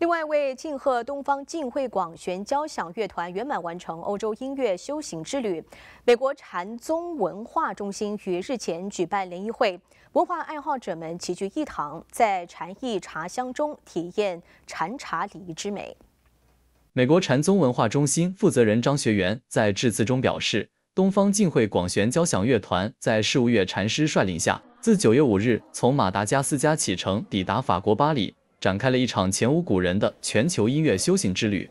另外，为庆贺东方晋会广弦交响乐团圆满完成欧洲音乐修行之旅，美国禅宗文化中心于日前举办联谊会，文化爱好者们齐聚一堂，在禅意茶香中体验禅茶礼仪之美。美国禅宗文化中心负责人张学元在致辞中表示，东方晋会广玄交响乐团在事务月禅师率领下，自九月五日从马达加斯加启程，抵达法国巴黎。展开了一场前无古人的全球音乐修行之旅，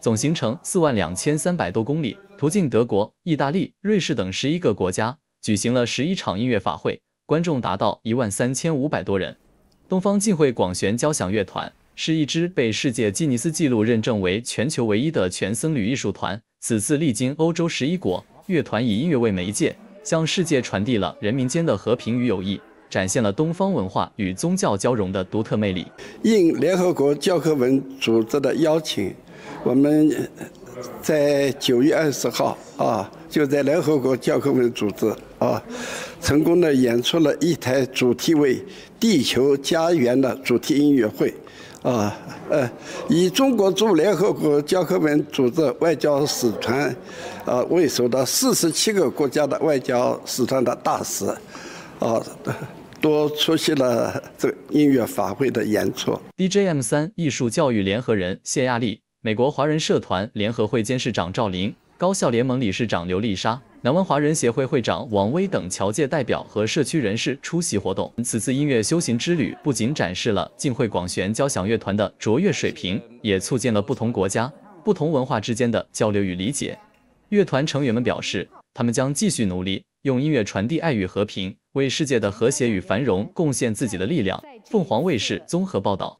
总行程四万两千三百多公里，途径德国、意大利、瑞士等十一个国家，举行了十一场音乐法会，观众达到一万三千五百多人。东方晋会广弦交响乐团是一支被世界吉尼斯纪录认证为全球唯一的全僧侣艺术团。此次历经欧洲十一国，乐团以音乐为媒介，向世界传递了人民间的和平与友谊。展现了东方文化与宗教交融的独特魅力。应联合国教科文组织的邀请，我们在九月二十号啊，就在联合国教科文组织啊，成功的演出了一台主题为“地球家园”的主题音乐会。啊，呃，以中国驻联合国教科文组织外交使团，呃，为首的四十七个国家的外交使团的大使。啊，多出席了这音乐法会的演出。DJM 三艺术教育联合人谢亚丽、美国华人社团联合会监事长赵林、高校联盟理事长刘丽莎、南湾华人协会会长王威等侨界代表和社区人士出席活动。此次音乐修行之旅不仅展示了晋会广弦交响乐团的卓越水平，也促进了不同国家、不同文化之间的交流与理解。乐团成员们表示，他们将继续努力，用音乐传递爱与和平。为世界的和谐与繁荣贡献自己的力量。凤凰卫视综合报道。